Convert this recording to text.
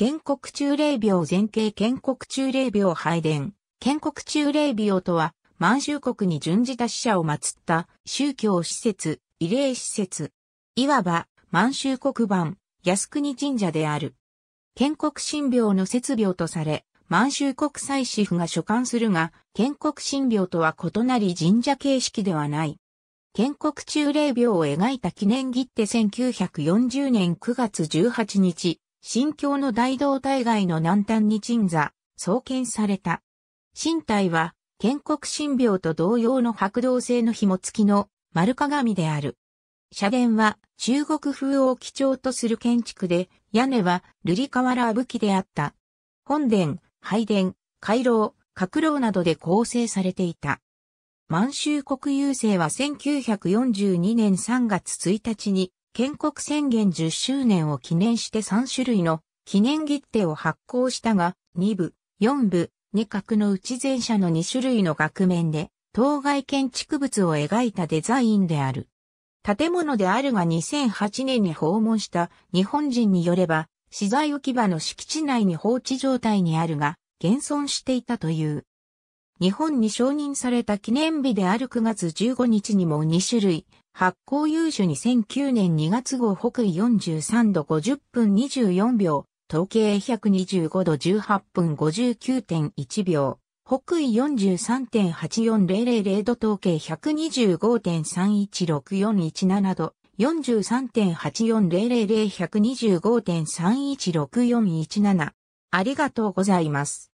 建国中霊廟前景建国中霊廟拝殿。建国中霊廟とは、満州国に準じた死者を祀った宗教施設、慰霊施設。いわば、満州国版、靖国神社である。建国神廟の設廟とされ、満州国祭司府が所管するが、建国神廟とは異なり神社形式ではない。建国中霊廟を描いた記念切手1940年9月18日、神教の大道大外の南端に鎮座、創建された。神体は、建国神廟と同様の白銅製の紐付きの丸鏡である。社殿は中国風を基調とする建築で、屋根は瑠璃瓦あ武器であった。本殿、拝殿、回廊、閣楼などで構成されていた。満州国郵政は1942年3月1日に建国宣言10周年を記念して3種類の記念切手を発行したが、2部、4部、2角のうち前者の2種類の額面で、当該建築物を描いたデザインである。建物であるが2008年に訪問した日本人によれば、資材置き場の敷地内に放置状態にあるが、現存していたという。日本に承認された記念日である9月15日にも2種類、発行優秀2009年2月号北緯43度50分24秒、統計125度18分59.1秒、北緯43.84000度統計125.316417度、43.840000125.316417。ありがとうございます。